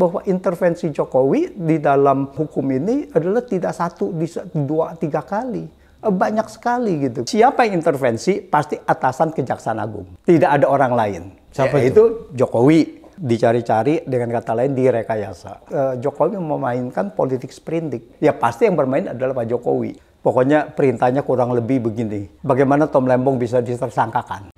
bahwa intervensi Jokowi di dalam hukum ini adalah tidak satu, bisa dua, tiga kali eh, banyak sekali gitu. Siapa yang intervensi? Pasti atasan Kejaksaan Agung. Tidak ada orang lain. Siapa ya, itu? Jokowi dicari-cari dengan kata lain direkayasa. Uh, Jokowi memainkan politik sprinting. Ya pasti yang bermain adalah Pak Jokowi. Pokoknya perintahnya kurang lebih begini. Bagaimana Tom Lembong bisa ditersangkakan?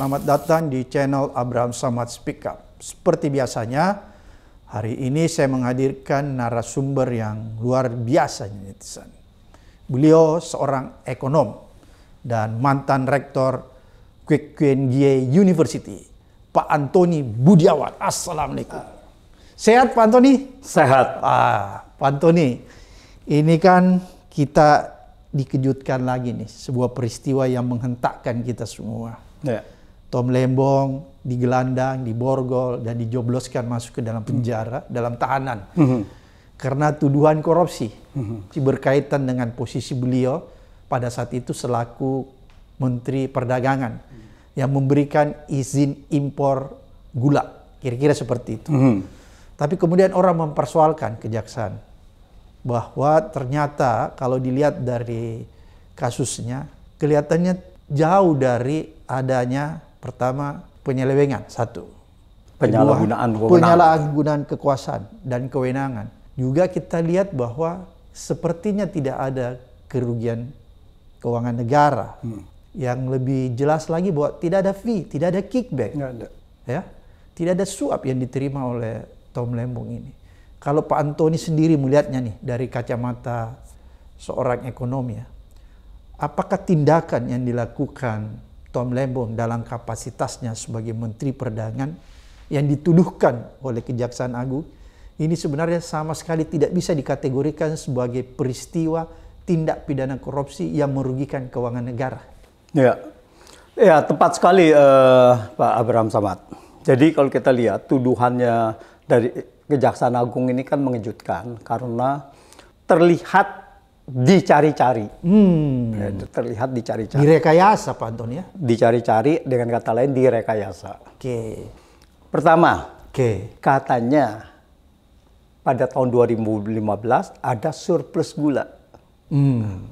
Selamat datang di channel Abraham Samad Speak Up. Seperti biasanya, hari ini saya menghadirkan narasumber yang luar biasa netizen. Beliau seorang ekonom dan mantan rektor Kwekwengye University, Pak Antoni Budiawan. Assalamualaikum. Sehat Pak Antoni? Sehat. Ah, Pak Antoni, ini kan kita dikejutkan lagi nih sebuah peristiwa yang menghentakkan kita semua. Yeah. Tom Lembong di Gelandang di Borgol dan dijobloskan masuk ke dalam penjara, hmm. dalam tahanan. Hmm. Karena tuduhan korupsi hmm. berkaitan dengan posisi beliau pada saat itu selaku Menteri Perdagangan hmm. yang memberikan izin impor gula. Kira-kira seperti itu. Hmm. Tapi kemudian orang mempersoalkan kejaksaan bahwa ternyata kalau dilihat dari kasusnya kelihatannya jauh dari adanya Pertama, penyelewengan satu. Penyalahgunaan kewenangan. Penyalahgunaan kekuasaan dan kewenangan. Juga kita lihat bahwa sepertinya tidak ada kerugian keuangan negara. Hmm. Yang lebih jelas lagi bahwa tidak ada fee, tidak ada kickback. tidak ada. Ya. Tidak ada suap yang diterima oleh Tom Lembong ini. Kalau Pak Antoni sendiri melihatnya nih dari kacamata seorang ekonomi ya, apakah tindakan yang dilakukan Tom Lembong dalam kapasitasnya sebagai Menteri Perdagangan yang dituduhkan oleh Kejaksaan Agung ini sebenarnya sama sekali tidak bisa dikategorikan sebagai peristiwa tindak pidana korupsi yang merugikan keuangan negara. Ya, ya tepat sekali uh, Pak Abraham Samad. Jadi kalau kita lihat tuduhannya dari Kejaksaan Agung ini kan mengejutkan karena terlihat dicari-cari. Hmm. Ya, terlihat dicari-cari. Direkayasa Pak Anton ya? Dicari-cari dengan kata lain direkayasa. Oke. Okay. Pertama, oke. Okay. Katanya pada tahun 2015 ada surplus gula. Hmm.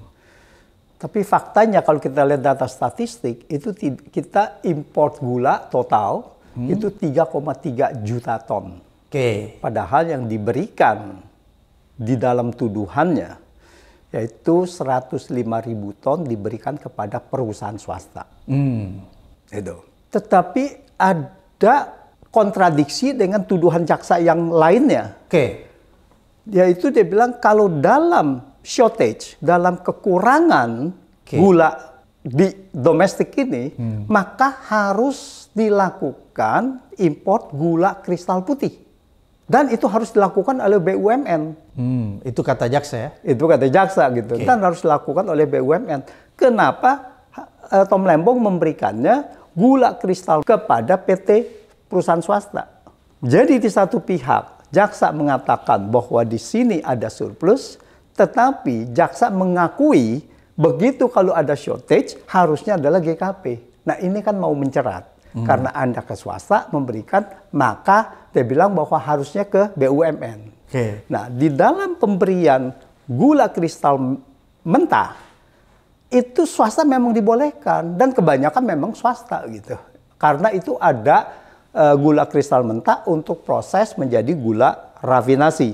Tapi faktanya kalau kita lihat data statistik itu kita import gula total hmm. itu 3,3 juta ton. Oke. Okay. Padahal yang diberikan di dalam tuduhannya yaitu 105 ribu ton diberikan kepada perusahaan swasta. Hmm. Itu. Tetapi ada kontradiksi dengan tuduhan jaksa yang lainnya. Oke. Okay. Yaitu dia bilang kalau dalam shortage, dalam kekurangan okay. gula di domestik ini, hmm. maka harus dilakukan import gula kristal putih. Dan itu harus dilakukan oleh BUMN. Hmm, itu kata jaksa ya? Itu kata jaksa gitu. Okay. Dan harus dilakukan oleh BUMN. Kenapa uh, Tom Lembong memberikannya gula kristal kepada PT perusahaan swasta? Jadi di satu pihak jaksa mengatakan bahwa di sini ada surplus, tetapi jaksa mengakui begitu kalau ada shortage harusnya adalah GKP. Nah ini kan mau mencerat hmm. karena anda ke swasta memberikan maka dia bilang bahwa harusnya ke BUMN. Okay. Nah, di dalam pemberian gula kristal mentah itu swasta memang dibolehkan dan kebanyakan memang swasta gitu. Karena itu ada uh, gula kristal mentah untuk proses menjadi gula rafinasi.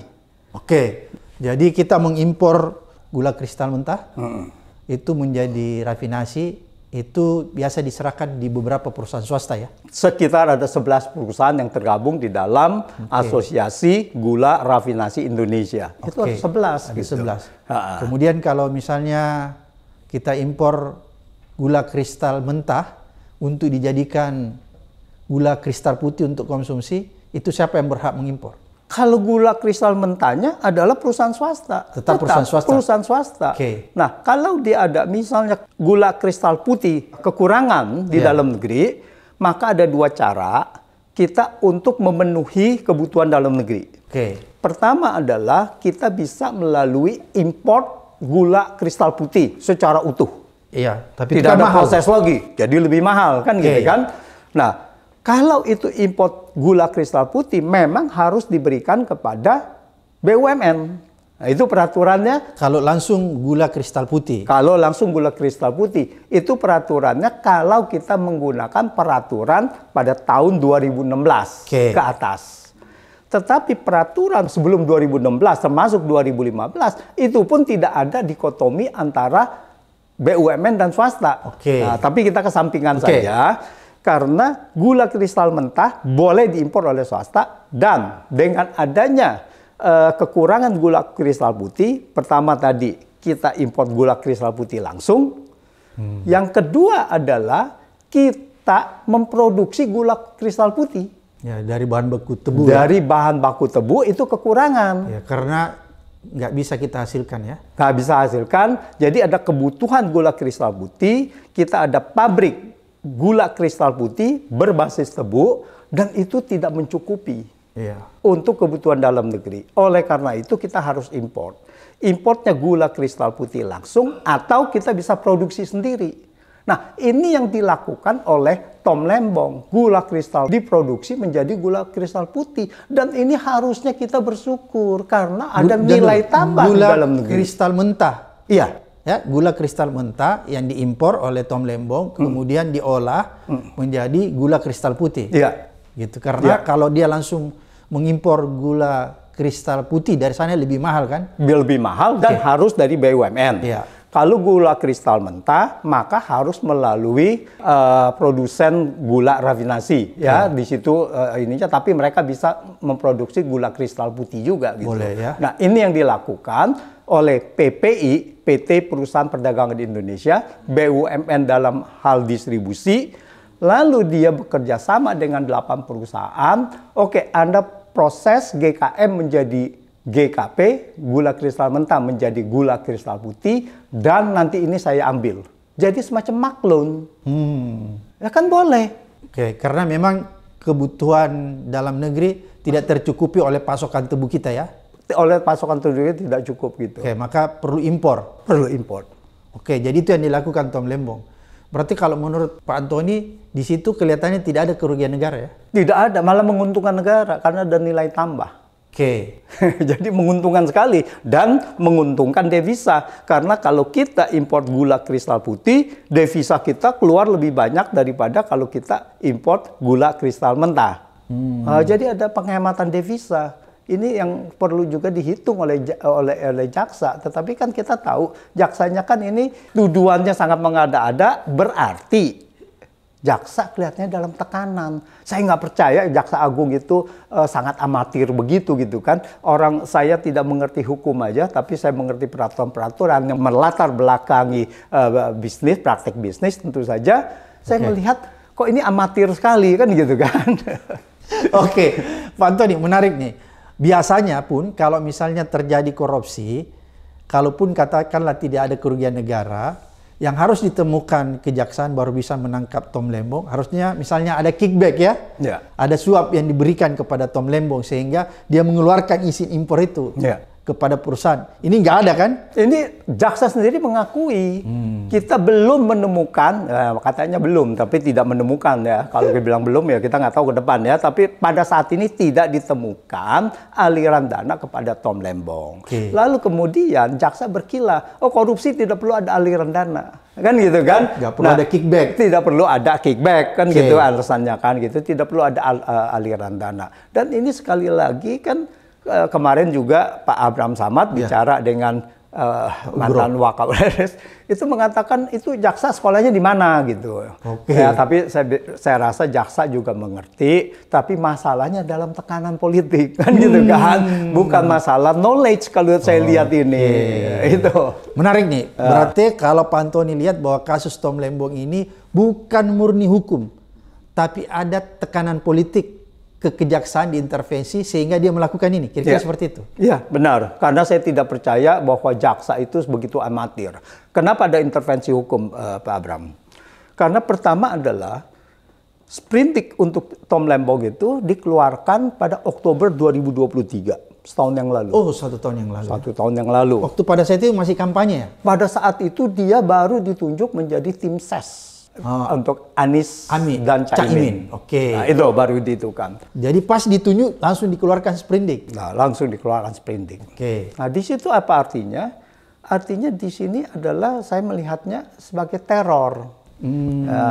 Oke. Jadi kita mengimpor gula kristal mentah. Mm -mm. Itu menjadi rafinasi itu biasa diserahkan di beberapa perusahaan swasta ya? Sekitar ada 11 perusahaan yang tergabung di dalam okay. Asosiasi Gula Rafinasi Indonesia. Okay. Itu ada 11. Ada gitu. 11. Kemudian kalau misalnya kita impor gula kristal mentah untuk dijadikan gula kristal putih untuk konsumsi, itu siapa yang berhak mengimpor? Kalau gula kristal mentahnya adalah perusahaan swasta. Tetap, Tetap perusahaan swasta. Perusahaan swasta. Okay. Nah, kalau dia ada misalnya gula kristal putih kekurangan di yeah. dalam negeri, maka ada dua cara kita untuk memenuhi kebutuhan dalam negeri. Okay. Pertama adalah kita bisa melalui import gula kristal putih secara utuh. Iya, tapi tidak kan ada mahal. proses lagi. Jadi lebih mahal kan okay. gitu kan. Nah, kalau itu import gula kristal putih memang harus diberikan kepada BUMN. Nah, itu peraturannya. Kalau langsung gula kristal putih. Kalau langsung gula kristal putih, itu peraturannya kalau kita menggunakan peraturan pada tahun 2016 okay. ke atas. Tetapi peraturan sebelum 2016 termasuk 2015 itu pun tidak ada dikotomi antara BUMN dan swasta. Oke. Okay. Nah, tapi kita kesampingan okay. saja karena gula kristal mentah boleh diimpor oleh swasta dan dengan adanya uh, kekurangan gula kristal putih, pertama tadi kita import gula kristal putih langsung. Hmm. Yang kedua adalah kita memproduksi gula kristal putih. Ya, dari bahan baku tebu. Ya. Dari ya? bahan baku tebu itu kekurangan. Ya, karena nggak bisa kita hasilkan ya? Nggak bisa hasilkan. Jadi ada kebutuhan gula kristal putih. Kita ada pabrik gula kristal putih berbasis tebu dan itu tidak mencukupi iya. untuk kebutuhan dalam negeri. Oleh karena itu kita harus import. Importnya gula kristal putih langsung atau kita bisa produksi sendiri. Nah ini yang dilakukan oleh Tom Lembong. Gula kristal diproduksi menjadi gula kristal putih. Dan ini harusnya kita bersyukur karena ada nilai tambah di dalam negeri. Gula kristal mentah? Iya ya gula kristal mentah yang diimpor oleh Tom Lembong hmm. kemudian diolah hmm. menjadi gula kristal putih. Iya. Gitu karena ya. kalau dia langsung mengimpor gula kristal putih dari sana lebih mahal kan? Lebih mahal dan harus dari BUMN. Iya. Kalau gula kristal mentah, maka harus melalui uh, produsen gula rafinasi, ya, ya. di situ uh, eh, ininya. Tapi mereka bisa memproduksi gula kristal putih juga, gitu. Boleh ya. Nah, ini yang dilakukan oleh PPI, PT Perusahaan Perdagangan di Indonesia, BUMN dalam hal distribusi, lalu dia bekerja sama dengan 8 perusahaan, oke Anda proses GKM menjadi GKP, gula kristal mentah menjadi gula kristal putih, dan nanti ini saya ambil. Jadi semacam maklun Hmm. Ya kan boleh. Oke, karena memang kebutuhan dalam negeri tidak tercukupi oleh pasokan tubuh kita ya oleh pasokan terdiri tidak cukup gitu. Oke, maka perlu impor. Perlu impor. Oke, jadi itu yang dilakukan Tom Lembong. Berarti kalau menurut Pak Antoni di situ kelihatannya tidak ada kerugian negara ya? Tidak ada, malah menguntungkan negara karena ada nilai tambah. Oke. Jadi menguntungkan sekali dan menguntungkan devisa karena kalau kita impor gula kristal putih, devisa kita keluar lebih banyak daripada kalau kita impor gula kristal mentah. Hmm. Uh, jadi ada penghematan devisa. Ini yang perlu juga dihitung oleh oleh oleh jaksa. Tetapi kan kita tahu jaksanya kan ini tuduhannya sangat mengada-ada berarti jaksa kelihatannya dalam tekanan. Saya nggak percaya jaksa agung itu e, sangat amatir begitu gitu kan. Orang saya tidak mengerti hukum aja, tapi saya mengerti peraturan-peraturan yang melatar belakangi e, bisnis, praktik bisnis tentu saja. Saya okay. melihat kok ini amatir sekali kan gitu kan. Oke, okay. Pak Antoni menarik nih biasanya pun kalau misalnya terjadi korupsi, kalaupun katakanlah tidak ada kerugian negara, yang harus ditemukan kejaksaan baru bisa menangkap Tom Lembong, harusnya misalnya ada kickback ya, ya. ada suap yang diberikan kepada Tom Lembong sehingga dia mengeluarkan izin impor itu. Ya kepada perusahaan. Ini nggak ada kan? Ini jaksa sendiri mengakui hmm. kita belum menemukan, eh, katanya belum, tapi tidak menemukan ya. Kalau bilang belum ya kita nggak tahu ke depan ya. Tapi pada saat ini tidak ditemukan aliran dana kepada Tom Lembong. Okay. Lalu kemudian jaksa berkilah, oh korupsi tidak perlu ada aliran dana kan gitu kan nggak perlu nah, ada kickback tidak perlu ada kickback kan okay. gitu alasannya kan gitu tidak perlu ada al eh, aliran dana dan ini sekali lagi kan Eh, kemarin juga Pak Abraham Samad yeah. bicara dengan uh, mantan Wakapolres itu mengatakan itu jaksa sekolahnya di mana gitu. Okay. Ya, tapi saya, saya rasa jaksa juga mengerti, tapi masalahnya dalam tekanan politik kan gitu hmm. gitu kan, bukan masalah knowledge kalau saya lihat ini yeah. itu. Menarik nih. Eh. Berarti kalau kalau Pantoni lihat bahwa kasus Tom Lembong ini bukan murni hukum, tapi ada tekanan politik kekejaksaan diintervensi sehingga dia melakukan ini. Kira-kira ya. seperti itu. Iya, benar. Karena saya tidak percaya bahwa jaksa itu begitu amatir. Kenapa ada intervensi hukum uh, Pak Abram? Karena pertama adalah sprintik untuk Tom Lembong itu dikeluarkan pada Oktober 2023 setahun yang lalu. Oh, satu tahun yang lalu. Satu tahun yang lalu. Waktu pada saat itu masih kampanye ya? Pada saat itu dia baru ditunjuk menjadi tim ses. Ah. Untuk Anies Amin. dan Caimin. Caimin. Oke. Okay. Nah, itu baru ditukar. Jadi pas ditunjuk langsung dikeluarkan sprindik. Nah, langsung dikeluarkan sprindik. Oke. Okay. Nah, di situ apa artinya? Artinya di sini adalah saya melihatnya sebagai teror. Hmm. Ya,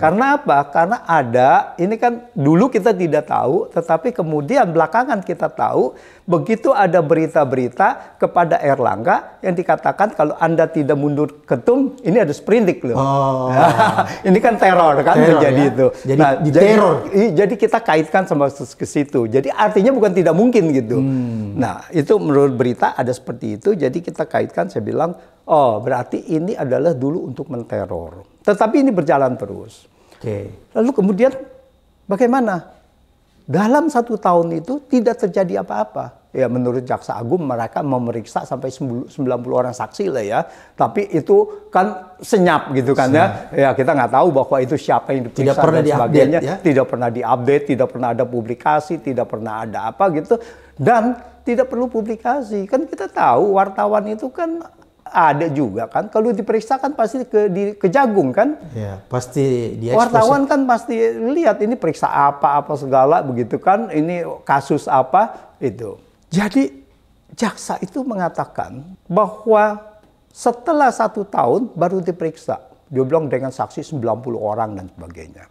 karena apa? Karena ada, ini kan dulu kita tidak tahu, tetapi kemudian belakangan kita tahu, begitu ada berita-berita kepada Erlangga yang dikatakan kalau Anda tidak mundur ketum, ini ada sprindik loh. Oh. ini kan teror kan teror, terjadi ya? itu. Jadi nah, di teror. Jadi, jadi kita kaitkan sama ke situ. Jadi artinya bukan tidak mungkin gitu. Hmm. Nah, itu menurut berita ada seperti itu, jadi kita kaitkan saya bilang, oh berarti ini adalah dulu untuk menteror. Tetapi ini berjalan terus. Okay. Lalu kemudian bagaimana? Dalam satu tahun itu tidak terjadi apa-apa. Ya menurut Jaksa Agung mereka memeriksa sampai 90 orang saksi lah ya. Tapi itu kan senyap gitu kan ya. senyap. ya. Ya kita nggak tahu bahwa itu siapa yang diperiksa tidak pernah dan di sebagainya. Ya? Tidak pernah diupdate, tidak pernah ada publikasi, tidak pernah ada apa gitu. Dan tidak perlu publikasi. Kan kita tahu wartawan itu kan ada juga kan kalau diperiksa kan pasti ke di ke jagung kan ya pasti dia wartawan ya. kan pasti lihat ini periksa apa apa segala begitu kan ini kasus apa itu jadi jaksa itu mengatakan bahwa setelah satu tahun baru diperiksa dia bilang dengan saksi 90 orang dan sebagainya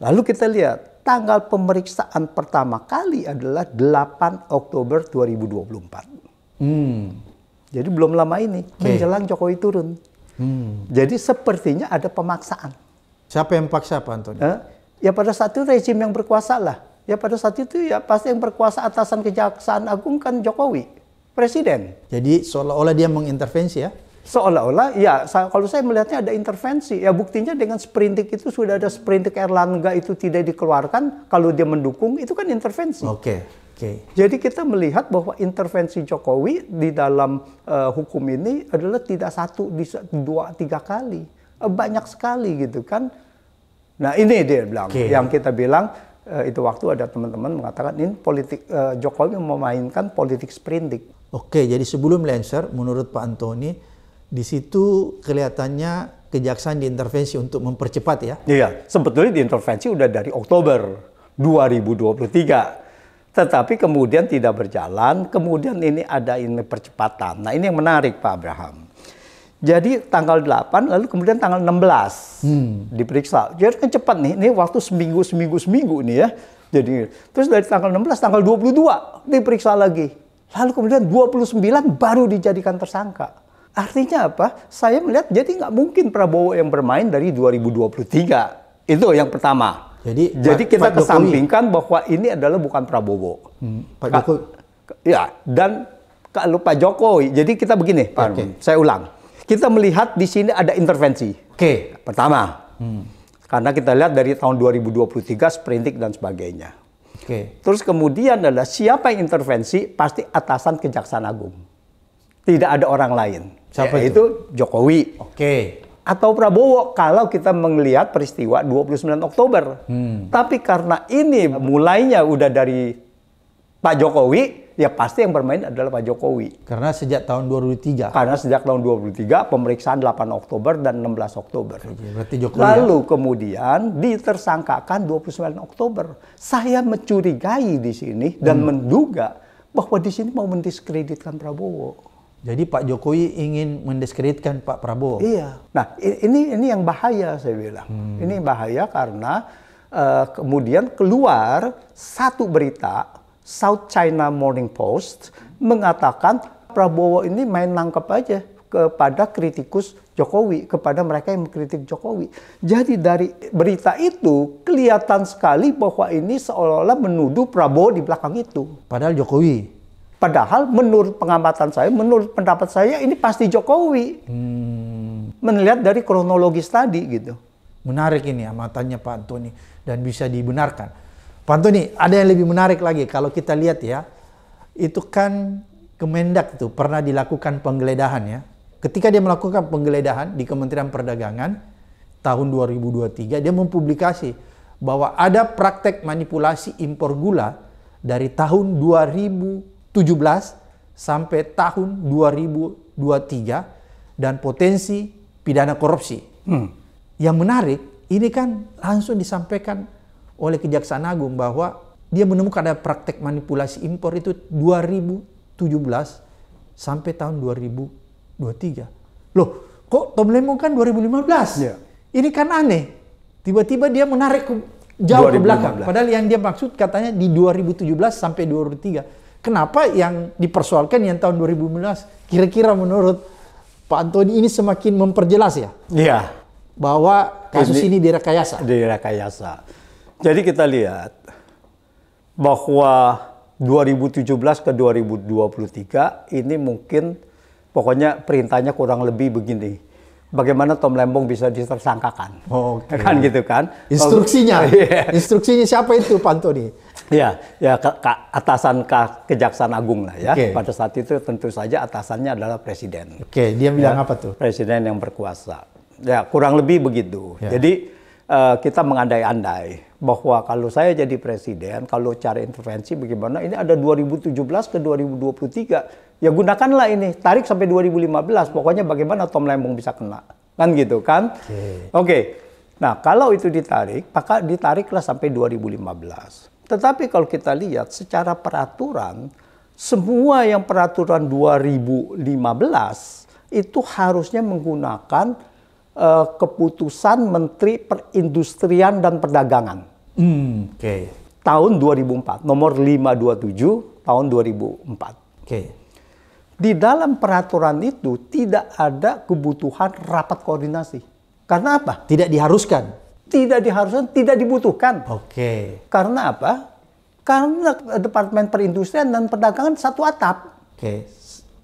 lalu kita lihat tanggal pemeriksaan pertama kali adalah 8 Oktober 2024 hmm jadi belum lama ini okay. menjelang Jokowi turun. Hmm. Jadi sepertinya ada pemaksaan. Siapa yang paksa Pak Antoni? Eh? Ya pada saat itu rezim yang berkuasa lah. Ya pada saat itu ya pasti yang berkuasa atasan kejaksaan agung kan Jokowi, presiden. Jadi seolah-olah dia mengintervensi ya? seolah-olah ya kalau saya melihatnya ada intervensi ya buktinya dengan sprintik itu sudah ada sprintik Erlangga itu tidak dikeluarkan kalau dia mendukung itu kan intervensi. Oke. Okay. Okay. Jadi kita melihat bahwa intervensi Jokowi di dalam uh, hukum ini adalah tidak satu, dua, tiga kali, eh, banyak sekali gitu kan. Nah ini dia bilang, okay. yang kita bilang uh, itu waktu ada teman-teman mengatakan ini politik uh, Jokowi memainkan politik sprinting. Oke, okay, jadi sebelum Lancer, menurut Pak Antoni, di situ kelihatannya kejaksaan diintervensi untuk mempercepat ya? Iya, sebetulnya diintervensi udah dari Oktober 2023 tetapi kemudian tidak berjalan, kemudian ini ada ini percepatan. Nah, ini yang menarik Pak Abraham. Jadi tanggal 8 lalu kemudian tanggal 16 hmm. diperiksa. Jadi kan cepat nih, ini waktu seminggu seminggu seminggu ini ya. Jadi terus dari tanggal 16 tanggal 22 diperiksa lagi. Lalu kemudian 29 baru dijadikan tersangka. Artinya apa? Saya melihat jadi nggak mungkin Prabowo yang bermain dari 2023. Itu yang pertama. Jadi, Jadi kita Pak kesampingkan Jokowi. bahwa ini adalah bukan Prabowo. Hmm, Pak Ka Ya, dan kalau Pak Jokowi. Jadi kita begini, Pak. Okay. Saya ulang. Kita melihat di sini ada intervensi. Oke. Okay. Pertama, hmm. karena kita lihat dari tahun 2023 sprinting dan sebagainya. Oke. Okay. Terus kemudian adalah siapa yang intervensi pasti atasan Kejaksaan Agung. Tidak ada orang lain. Siapa itu? itu? Jokowi. Oke. Okay atau Prabowo kalau kita melihat peristiwa 29 Oktober. Hmm. Tapi karena ini mulainya udah dari Pak Jokowi, ya pasti yang bermain adalah Pak Jokowi. Karena sejak tahun 2003. Karena sejak tahun 2003 pemeriksaan 8 Oktober dan 16 Oktober. Berarti Jokowi. Ya. Lalu ya? kemudian ditersangkakan 29 Oktober. Saya mencurigai di sini dan hmm. menduga bahwa di sini mau mendiskreditkan Prabowo. Jadi Pak Jokowi ingin mendiskreditkan Pak Prabowo. Iya. Nah, ini ini yang bahaya saya bilang. Hmm. Ini bahaya karena uh, kemudian keluar satu berita South China Morning Post mengatakan Prabowo ini main nangkep aja kepada kritikus Jokowi, kepada mereka yang mengkritik Jokowi. Jadi dari berita itu kelihatan sekali bahwa ini seolah-olah menuduh Prabowo di belakang itu. Padahal Jokowi Padahal menurut pengamatan saya, menurut pendapat saya ini pasti Jokowi. Hmm. Melihat dari kronologis tadi gitu. Menarik ini ya matanya Pak Antoni dan bisa dibenarkan. Pak Antoni, ada yang lebih menarik lagi kalau kita lihat ya. Itu kan Kemendak itu pernah dilakukan penggeledahan ya. Ketika dia melakukan penggeledahan di Kementerian Perdagangan tahun 2023 dia mempublikasi bahwa ada praktek manipulasi impor gula dari tahun 2000 sampai tahun 2023 dan potensi pidana korupsi. Hmm. Yang menarik, ini kan langsung disampaikan oleh Kejaksaan Agung bahwa dia menemukan ada praktek manipulasi impor itu 2017 sampai tahun 2023. Loh, kok Tom Lemon kan 2015? Yeah. Ini kan aneh. Tiba-tiba dia menarik jauh 2015. ke belakang. Padahal yang dia maksud katanya di 2017 sampai 2023. Kenapa yang dipersoalkan yang tahun 2015? Kira-kira menurut Pak Antoni ini semakin memperjelas ya? Iya. Bahwa kasus ini, ini direkayasa. Direkayasa. Jadi kita lihat bahwa 2017 ke 2023 ini mungkin pokoknya perintahnya kurang lebih begini bagaimana Tom Lembong bisa ditersangkakan. Oh, okay. kan gitu kan. Instruksinya. yeah. Instruksinya siapa itu Antoni? Ya, ya ke, ke atasan ke Kejaksaan Agung lah ya. Okay. Pada saat itu tentu saja atasannya adalah presiden. Oke, okay. dia bilang ya, apa tuh? Presiden yang berkuasa. Ya, kurang lebih begitu. Yeah. Jadi uh, kita mengandai-andai bahwa kalau saya jadi presiden, kalau cara intervensi bagaimana? Ini ada 2017 ke 2023 ya gunakanlah ini. Tarik sampai 2015, pokoknya bagaimana Tom Lembong bisa kena. Kan gitu kan? Oke. Okay. Okay. Nah, kalau itu ditarik, maka ditariklah sampai 2015. Tetapi kalau kita lihat secara peraturan, semua yang peraturan 2015 itu harusnya menggunakan uh, keputusan Menteri Perindustrian dan Perdagangan. mm, Oke. Okay. Tahun 2004, nomor 527 tahun 2004. Oke. Okay. Di dalam peraturan itu tidak ada kebutuhan rapat koordinasi. Karena apa? Tidak diharuskan. Tidak diharuskan, tidak dibutuhkan. Oke. Karena apa? Karena Departemen Perindustrian dan Perdagangan satu atap. Oke.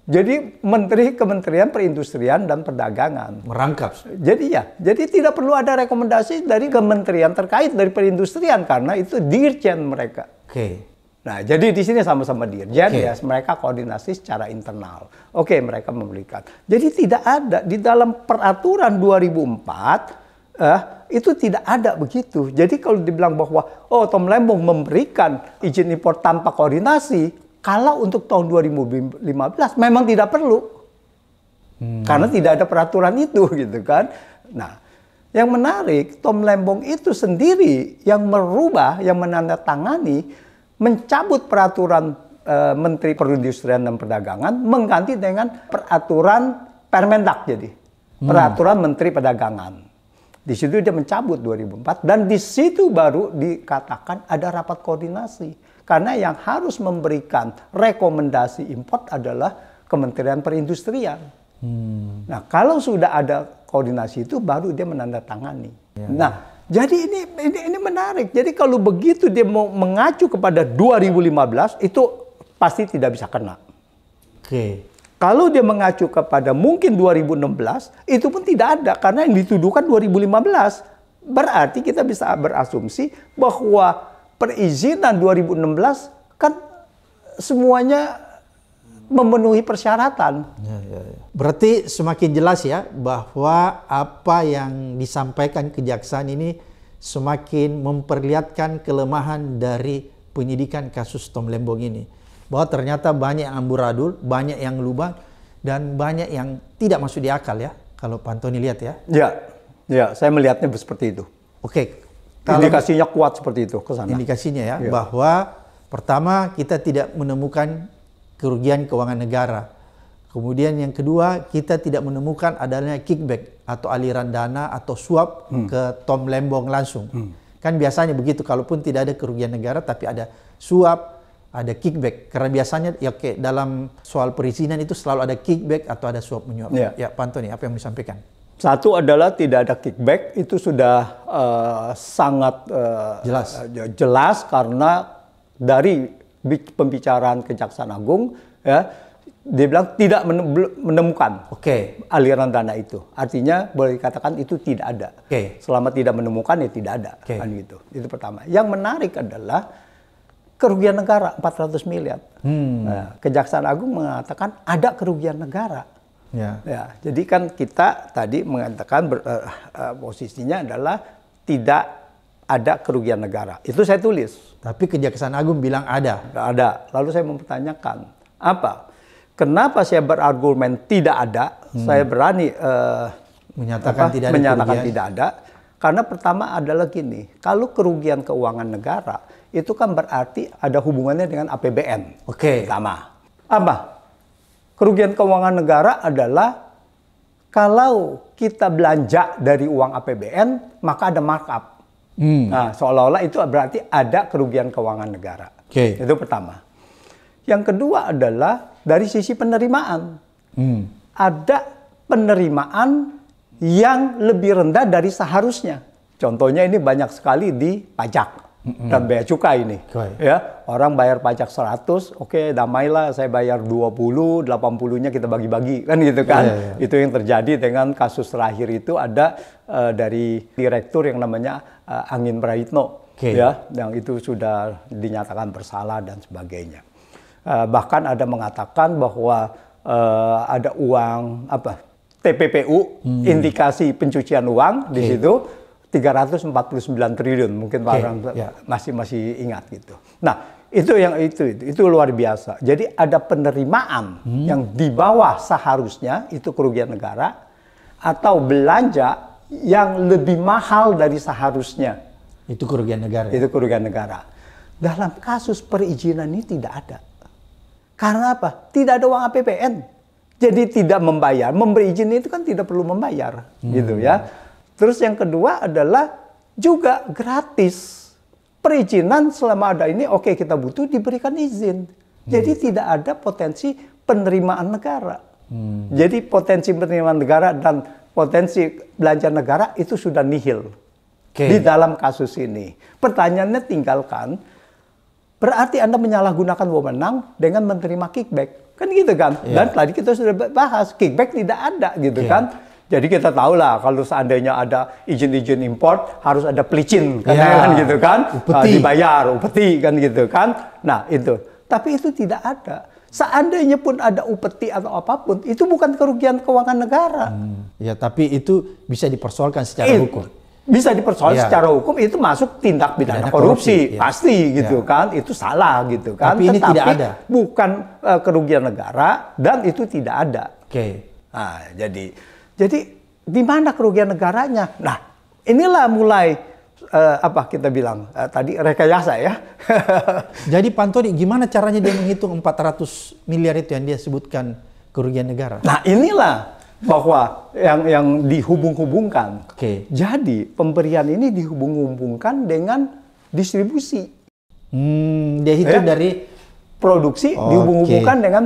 Jadi menteri Kementerian Perindustrian dan Perdagangan merangkap. Jadi ya, jadi tidak perlu ada rekomendasi dari kementerian terkait dari perindustrian karena itu dirjen mereka. Oke. Nah, jadi di sini sama-sama dirjen okay. ya, mereka koordinasi secara internal. Oke, okay, mereka memberikan. Jadi tidak ada di dalam peraturan 2004 eh, itu tidak ada begitu. Jadi kalau dibilang bahwa oh Tom Lembong memberikan izin impor tanpa koordinasi, kalau untuk tahun 2015 memang tidak perlu. Hmm. Karena tidak ada peraturan itu gitu kan. Nah, yang menarik Tom Lembong itu sendiri yang merubah, yang menandatangani mencabut peraturan e, Menteri Perindustrian dan Perdagangan mengganti dengan peraturan Permendak jadi hmm. peraturan Menteri Perdagangan. Di situ dia mencabut 2004 dan di situ baru dikatakan ada rapat koordinasi karena yang harus memberikan rekomendasi import adalah Kementerian Perindustrian. Hmm. Nah kalau sudah ada koordinasi itu baru dia menandatangani. Ya. Nah jadi ini ini ini menarik. Jadi kalau begitu dia mau mengacu kepada 2015 itu pasti tidak bisa kena. Oke. Kalau dia mengacu kepada mungkin 2016 itu pun tidak ada karena yang dituduhkan 2015. Berarti kita bisa berasumsi bahwa perizinan 2016 kan semuanya memenuhi persyaratan. Ya, ya, ya. Berarti semakin jelas ya bahwa apa yang disampaikan kejaksaan ini semakin memperlihatkan kelemahan dari penyidikan kasus Tom Lembong ini. Bahwa ternyata banyak yang amburadul, banyak yang lubang, dan banyak yang tidak masuk di akal ya. Kalau Pantoni lihat ya. Ya, ya saya melihatnya seperti itu. Oke. Kalau indikasinya kuat seperti itu ke sana. Indikasinya ya, ya, bahwa pertama kita tidak menemukan kerugian keuangan negara. Kemudian yang kedua, kita tidak menemukan adanya kickback atau aliran dana atau suap hmm. ke Tom Lembong langsung. Hmm. Kan biasanya begitu, kalaupun tidak ada kerugian negara tapi ada suap, ada kickback. Karena biasanya ya oke, dalam soal perizinan itu selalu ada kickback atau ada suap menyuap. Ya. Ya, Pak Antoni, apa yang disampaikan? Satu adalah tidak ada kickback itu sudah uh, sangat uh, jelas. Eh, jelas karena dari pembicaraan Kejaksaan Agung ya dia bilang tidak menemukan okay. aliran dana itu. Artinya boleh dikatakan itu tidak ada. Okay. Selama tidak menemukan ya tidak ada okay. kan gitu. Itu pertama. Yang menarik adalah kerugian negara 400 miliar. Hmm. Nah, Kejaksaan Agung mengatakan ada kerugian negara. Ya. ya jadi kan kita tadi mengatakan ber, uh, uh, posisinya adalah tidak ada kerugian negara. Itu saya tulis. Tapi Kejaksaan Agung bilang ada. Tidak ada. Lalu saya mempertanyakan, apa? Kenapa saya berargumen tidak ada? Hmm. Saya berani uh, menyatakan apa, tidak ada. Menyatakan tidak ada. Karena pertama adalah gini, kalau kerugian keuangan negara itu kan berarti ada hubungannya dengan APBN. Oke. Okay. Pertama. Apa? Kerugian keuangan negara adalah kalau kita belanja dari uang APBN, maka ada markup. Hmm. Nah, seolah-olah itu berarti ada kerugian keuangan negara. Okay. Itu pertama. Yang kedua adalah dari sisi penerimaan. Hmm. Ada penerimaan yang lebih rendah dari seharusnya. Contohnya ini banyak sekali di pajak hmm dan bea cukai ini. Okay. Ya, orang bayar pajak 100, oke okay, damailah saya bayar 20, 80-nya kita bagi-bagi kan gitu kan. Yeah, yeah, yeah. Itu yang terjadi dengan kasus terakhir itu ada uh, dari direktur yang namanya uh, Angin Prayitno okay. ya yang itu sudah dinyatakan bersalah dan sebagainya. Uh, bahkan ada mengatakan bahwa uh, ada uang apa TPPU hmm. indikasi pencucian uang okay. di situ 349 triliun mungkin okay. orang yeah. masih masih ingat gitu. Nah, itu yang itu, itu itu luar biasa. Jadi ada penerimaan hmm. yang di bawah seharusnya itu kerugian negara atau belanja yang lebih mahal dari seharusnya. Itu kerugian negara. Itu kerugian negara. Dalam kasus perizinan ini tidak ada. Karena apa? Tidak ada uang APBN. Jadi tidak membayar. Memberi izin itu kan tidak perlu membayar, hmm. gitu ya. Terus yang kedua adalah juga gratis. Perizinan selama ada ini oke okay, kita butuh diberikan izin. Hmm. Jadi tidak ada potensi penerimaan negara. Hmm. Jadi potensi penerimaan negara dan potensi belanja negara itu sudah nihil okay. di dalam kasus ini. Pertanyaannya tinggalkan, berarti Anda menyalahgunakan wewenang dengan menerima kickback. Kan gitu kan? Yeah. Dan tadi kita sudah bahas, kickback tidak ada gitu yeah. kan? Jadi kita tahu lah kalau seandainya ada izin-izin import harus ada pelicin kan, yeah. kan gitu kan? Upeti. Uh, dibayar, upeti kan gitu kan? Nah, itu. Tapi itu tidak ada Seandainya pun ada upeti atau apapun, itu bukan kerugian keuangan negara. Hmm. Ya, tapi itu bisa dipersoalkan secara It, hukum. Bisa dipersoalkan ya. secara hukum itu masuk tindak pidana, korupsi, korupsi ya. pasti gitu ya. kan, itu salah gitu kan. Tapi ini tidak ada. Bukan uh, kerugian negara dan itu tidak ada. Oke. Okay. Nah, jadi jadi di mana kerugian negaranya? Nah, inilah mulai uh, apa kita bilang uh, tadi rekayasa ya. Jadi Pantoni gimana caranya dia menghitung 400 miliar itu yang dia sebutkan kerugian negara? Nah, inilah bahwa yang yang dihubung-hubungkan. Oke. Okay. Jadi pemberian ini dihubung-hubungkan dengan distribusi. Hmm, dia hitung ya? dari produksi okay. dihubung-hubungkan dengan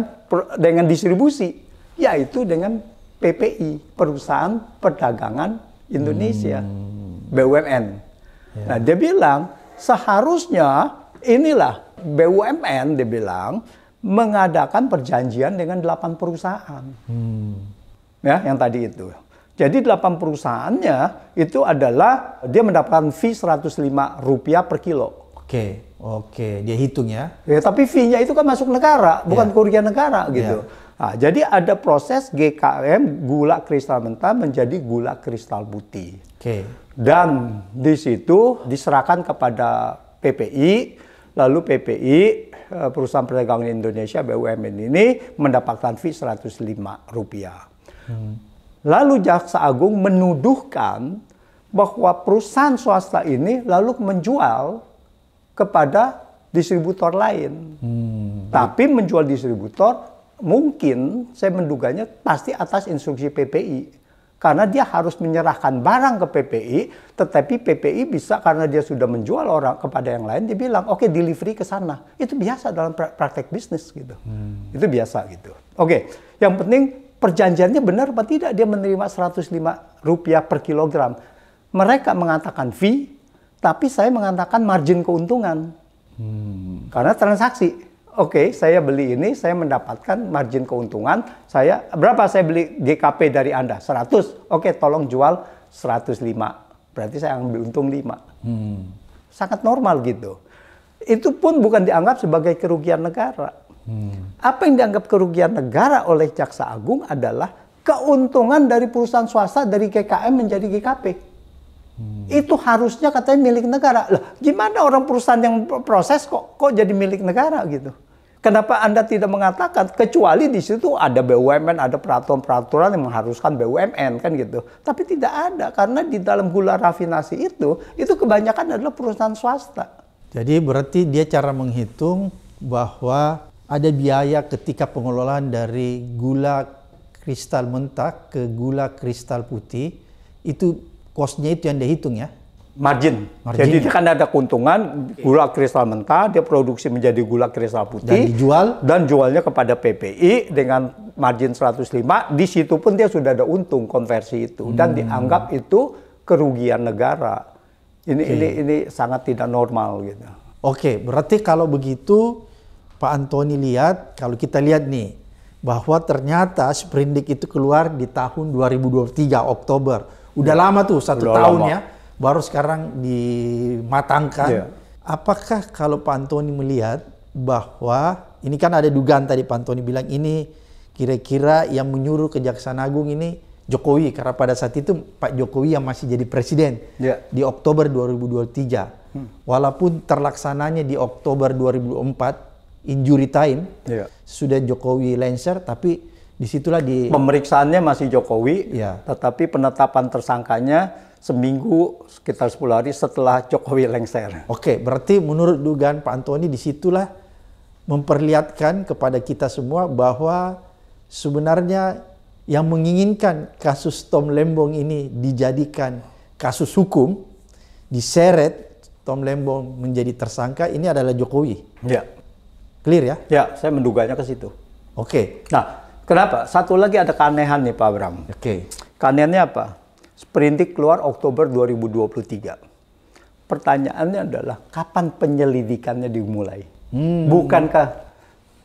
dengan distribusi, yaitu dengan PPI, Perusahaan Perdagangan Indonesia, hmm. BUMN. Ya. Nah, dia bilang seharusnya inilah BUMN dia bilang mengadakan perjanjian dengan delapan perusahaan. Hmm. Ya, yang tadi itu. Jadi delapan perusahaannya itu adalah dia mendapatkan fee 105 rupiah per kilo. Oke, oke, dia hitung ya. ya tapi fee-nya itu kan masuk negara, bukan yeah. kerugian negara gitu. Yeah. Nah, jadi ada proses GKM gula kristal mentah menjadi gula kristal putih. Oke. Okay. Dan di situ diserahkan kepada PPI, lalu PPI eh, perusahaan perdagangan Indonesia BUMN ini mendapatkan fee 105 rupiah. Hmm. Lalu Jaksa Agung menuduhkan bahwa perusahaan swasta ini lalu menjual kepada distributor lain. Hmm. Tapi menjual distributor mungkin saya menduganya pasti atas instruksi PPI karena dia harus menyerahkan barang ke PPI, tetapi PPI bisa karena dia sudah menjual orang kepada yang lain, dia bilang oke okay, delivery ke sana. Itu biasa dalam pra praktek bisnis gitu. Hmm. Itu biasa gitu. Oke, okay. yang penting perjanjiannya benar apa tidak dia menerima 105 rupiah per kilogram. Mereka mengatakan fee, tapi saya mengatakan margin keuntungan. Hmm. Karena transaksi. Oke, okay, saya beli ini, saya mendapatkan margin keuntungan. Saya berapa saya beli GKP dari Anda? 100. Oke, okay, tolong jual 105. Berarti saya ambil untung 5. Hmm. Sangat normal gitu. Itu pun bukan dianggap sebagai kerugian negara. Hmm. Apa yang dianggap kerugian negara oleh Jaksa Agung adalah keuntungan dari perusahaan swasta dari GKM menjadi GKP. Hmm. Itu harusnya katanya milik negara. Lah, gimana orang perusahaan yang proses kok kok jadi milik negara gitu? Kenapa Anda tidak mengatakan kecuali di situ ada BUMN, ada peraturan-peraturan yang mengharuskan BUMN kan gitu. Tapi tidak ada karena di dalam gula rafinasi itu itu kebanyakan adalah perusahaan swasta. Jadi berarti dia cara menghitung bahwa ada biaya ketika pengelolaan dari gula kristal mentah ke gula kristal putih itu Costnya itu yang dihitung ya? Margin. Margin. Jadi kan ada keuntungan gula kristal mentah, dia produksi menjadi gula kristal putih. Dan dijual? Dan jualnya kepada PPI dengan margin 105, di situ pun dia sudah ada untung konversi itu. Hmm. Dan dianggap itu kerugian negara. Ini, okay. ini, ini sangat tidak normal gitu. Oke, okay, berarti kalau begitu Pak Antoni lihat, kalau kita lihat nih, bahwa ternyata Sprindik itu keluar di tahun 2023 Oktober. Udah iya. lama tuh satu Udah tahun lama. ya, baru sekarang dimatangkan. Yeah. Apakah kalau Pak Antoni melihat bahwa ini kan ada dugaan tadi Pak Antoni bilang ini kira-kira yang menyuruh Kejaksaan Agung ini Jokowi karena pada saat itu Pak Jokowi yang masih jadi presiden yeah. di Oktober 2023. Hmm. Walaupun terlaksananya di Oktober 2004 injury time yeah. sudah Jokowi lancer tapi disitulah di pemeriksaannya masih Jokowi, ya. tetapi penetapan tersangkanya seminggu sekitar 10 hari setelah Jokowi lengser. Oke, berarti menurut dugaan Pak Antoni disitulah memperlihatkan kepada kita semua bahwa sebenarnya yang menginginkan kasus Tom Lembong ini dijadikan kasus hukum, diseret Tom Lembong menjadi tersangka ini adalah Jokowi. Ya. Clear ya? Ya, saya menduganya ke situ. Oke. Nah, Kenapa? Satu lagi ada keanehan nih Pak Bram. Oke. Okay. Keanehannya apa? Sprintik keluar Oktober 2023. Pertanyaannya adalah kapan penyelidikannya dimulai? Hmm. Bukankah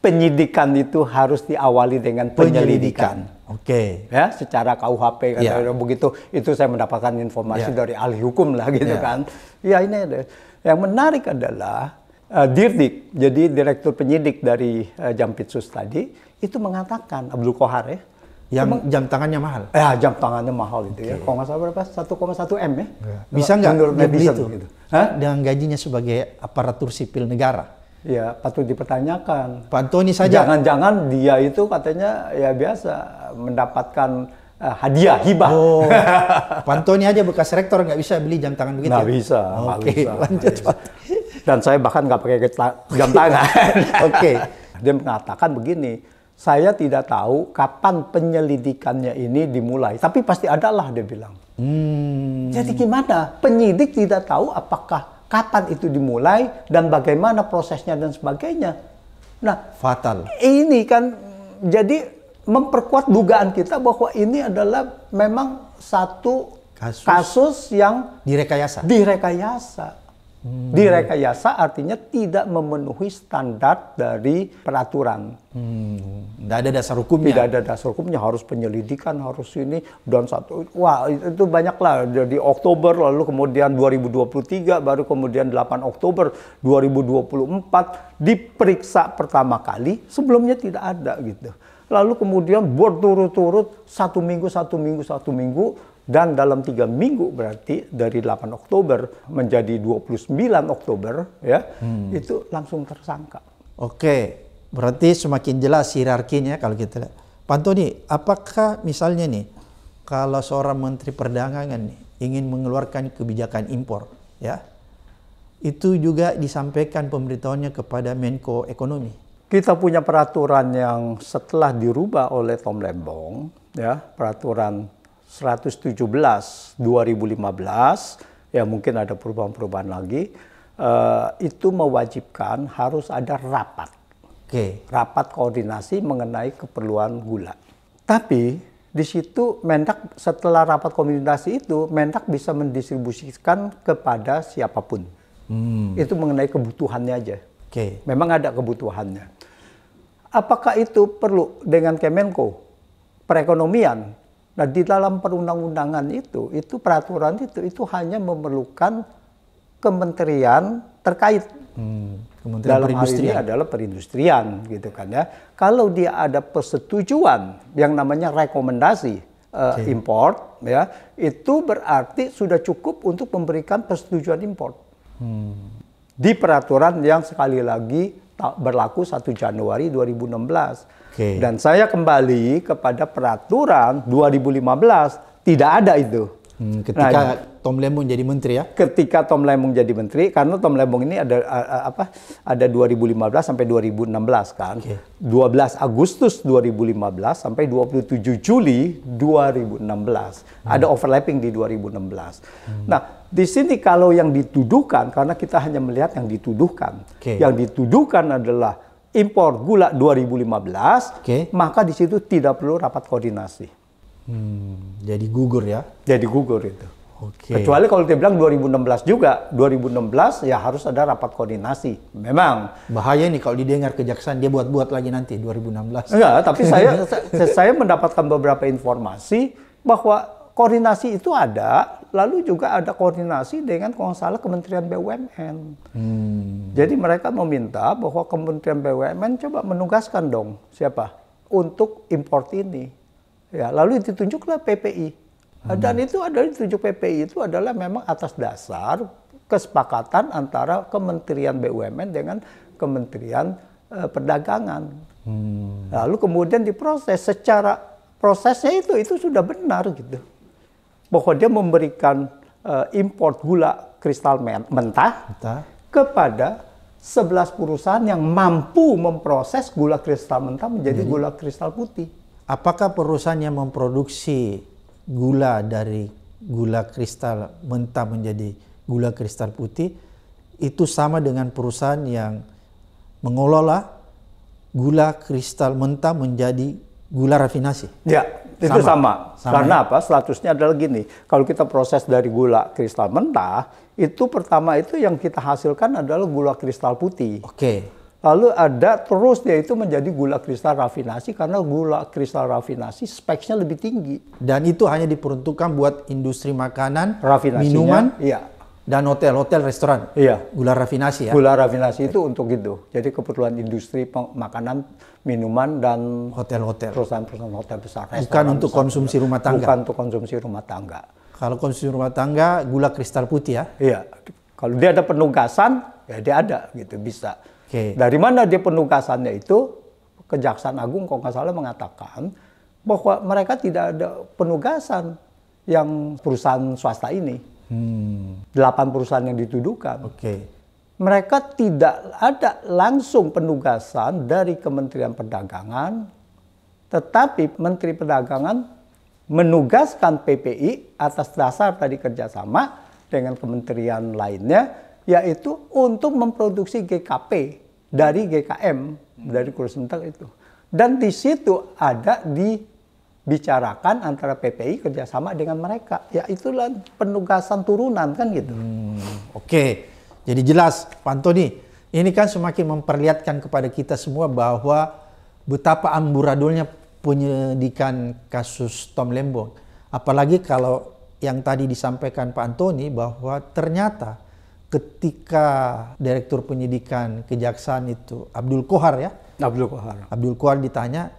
penyidikan itu harus diawali dengan penyelidikan. penyelidikan. Oke. Okay. Ya, secara KUHP kan, yeah. begitu itu saya mendapatkan informasi yeah. dari ahli hukum lah gitu yeah. kan. Ya ini ada. yang menarik adalah uh, Dirdik, jadi direktur penyidik dari uh, Jampitsus tadi, itu mengatakan Abdul Kohar ya. Yang Cuma, jam tangannya mahal? Ya, eh, ah, jam tangannya mahal itu okay. ya. Kalau nggak salah berapa? 1,1 M ya? Yeah. Bisa nggak menurut bisa itu? Gitu. Hah? Dengan gajinya sebagai aparatur sipil negara? Ya, patut dipertanyakan. Pak Antoni saja? Jangan-jangan dia itu katanya ya biasa mendapatkan uh, hadiah hibah. Oh, Pantoni aja bekas rektor nggak bisa beli jam tangan begitu. Nggak ya? bisa. Oke, okay, lanjut Pak. Dan saya bahkan nggak pakai jam tangan. Oke. okay. Dia mengatakan begini, saya tidak tahu kapan penyelidikannya ini dimulai, tapi pasti ada lah dia bilang. Hmm. Jadi gimana? Penyidik tidak tahu apakah kapan itu dimulai dan bagaimana prosesnya dan sebagainya. Nah, fatal. Ini kan jadi memperkuat dugaan kita bahwa ini adalah memang satu kasus, kasus yang direkayasa. Direkayasa. Hmm. Direkayasa artinya tidak memenuhi standar dari peraturan. Hmm. Tidak ada dasar hukumnya. Tidak ada dasar hukumnya, harus penyelidikan, harus ini dan satu. Wah itu banyaklah jadi Oktober lalu kemudian 2023 baru kemudian 8 Oktober 2024 diperiksa pertama kali sebelumnya tidak ada gitu. Lalu kemudian berturut-turut satu minggu satu minggu satu minggu dan dalam tiga minggu berarti dari 8 Oktober menjadi 29 Oktober ya hmm. itu langsung tersangka. Oke, berarti semakin jelas hierarkinya ya kalau kita lihat. Pantoni, apakah misalnya nih kalau seorang menteri perdagangan nih ingin mengeluarkan kebijakan impor ya itu juga disampaikan pemberitahuannya kepada Menko Ekonomi. Kita punya peraturan yang setelah dirubah oleh Tom Lembong ya peraturan 117 2015 ya mungkin ada perubahan-perubahan lagi uh, itu mewajibkan harus ada rapat. Okay. Rapat koordinasi mengenai keperluan gula. Tapi di situ Mendak setelah rapat koordinasi itu Mendak bisa mendistribusikan kepada siapapun. Hmm. Itu mengenai kebutuhannya aja. Okay. Memang ada kebutuhannya. Apakah itu perlu dengan Kemenko perekonomian? Nah, di dalam perundang-undangan itu, itu peraturan itu, itu hanya memerlukan kementerian terkait. Hmm, kementerian dalam perindustrian. hal ini adalah perindustrian, gitu kan ya. Kalau dia ada persetujuan yang namanya rekomendasi uh, eh, okay. import, ya, itu berarti sudah cukup untuk memberikan persetujuan import. Hmm. Di peraturan yang sekali lagi berlaku 1 Januari 2016. Okay. Dan saya kembali kepada peraturan 2015 tidak ada itu. Hmm, ketika nah, Tom Lembong jadi menteri ya? Ketika Tom Lembong jadi menteri, karena Tom Lembong ini ada apa? Ada 2015 sampai 2016 kan. Okay. 12 Agustus 2015 sampai 27 Juli 2016. Hmm. Ada overlapping di 2016. Hmm. Nah, di sini kalau yang dituduhkan karena kita hanya melihat yang dituduhkan. Okay. Yang dituduhkan adalah impor gula 2015, okay. maka di situ tidak perlu rapat koordinasi. Hmm, jadi gugur ya? Jadi gugur itu. Okay. Kecuali kalau dia bilang 2016 juga, 2016 ya harus ada rapat koordinasi. Memang. Bahaya nih kalau didengar kejaksaan dia buat-buat lagi nanti 2016. Enggak, tapi saya saya mendapatkan beberapa informasi bahwa koordinasi itu ada lalu juga ada koordinasi dengan kalau salah Kementerian BUMN. Hmm. Jadi mereka meminta bahwa Kementerian BUMN coba menugaskan dong siapa untuk import ini. Ya, lalu ditunjuklah PPI. Hmm. Dan itu adalah ditunjuk PPI itu adalah memang atas dasar kesepakatan antara Kementerian BUMN dengan Kementerian eh, Perdagangan. Hmm. Lalu kemudian diproses secara prosesnya itu itu sudah benar gitu bahwa dia memberikan uh, import gula kristal mentah, mentah kepada 11 perusahaan yang mampu memproses gula kristal mentah menjadi hmm. gula kristal putih. Apakah perusahaan yang memproduksi gula dari gula kristal mentah menjadi gula kristal putih itu sama dengan perusahaan yang mengelola gula kristal mentah menjadi gula rafinasi? Ya, itu sama. sama. Karena apa? Statusnya adalah gini. Kalau kita proses dari gula kristal mentah, itu pertama itu yang kita hasilkan adalah gula kristal putih. Oke. Okay. Lalu ada terus dia itu menjadi gula kristal rafinasi karena gula kristal rafinasi speknya lebih tinggi. Dan itu hanya diperuntukkan buat industri makanan, minuman, iya dan hotel, hotel, restoran. Iya. Gula rafinasi ya. Gula rafinasi itu untuk itu. Jadi keperluan industri makanan, minuman dan hotel-hotel. Perusahaan-perusahaan hotel besar. Bukan untuk besar, konsumsi rumah tangga. Bukan untuk konsumsi rumah tangga. Kalau konsumsi rumah tangga, gula kristal putih ya? Iya. Kalau dia ada penugasan, ya dia ada gitu bisa. Oke. Dari mana dia penugasannya itu? Kejaksaan Agung kalau nggak salah mengatakan bahwa mereka tidak ada penugasan yang perusahaan swasta ini. Hmm. 8 perusahaan yang dituduhkan. Oke. Okay. Mereka tidak ada langsung penugasan dari Kementerian Perdagangan, tetapi Menteri Perdagangan menugaskan PPI atas dasar tadi kerjasama dengan kementerian lainnya, yaitu untuk memproduksi GKP dari GKM, hmm. dari Kursentek itu. Dan di situ ada di bicarakan antara PPI kerjasama dengan mereka. Ya itulah penugasan turunan kan gitu. Hmm, Oke, okay. jadi jelas Pak Antoni, ini kan semakin memperlihatkan kepada kita semua bahwa betapa amburadulnya penyidikan kasus Tom Lembong. Apalagi kalau yang tadi disampaikan Pak Antoni bahwa ternyata ketika Direktur Penyidikan Kejaksaan itu Abdul Kohar ya. Abdul Kohar. Abdul Kohar ditanya,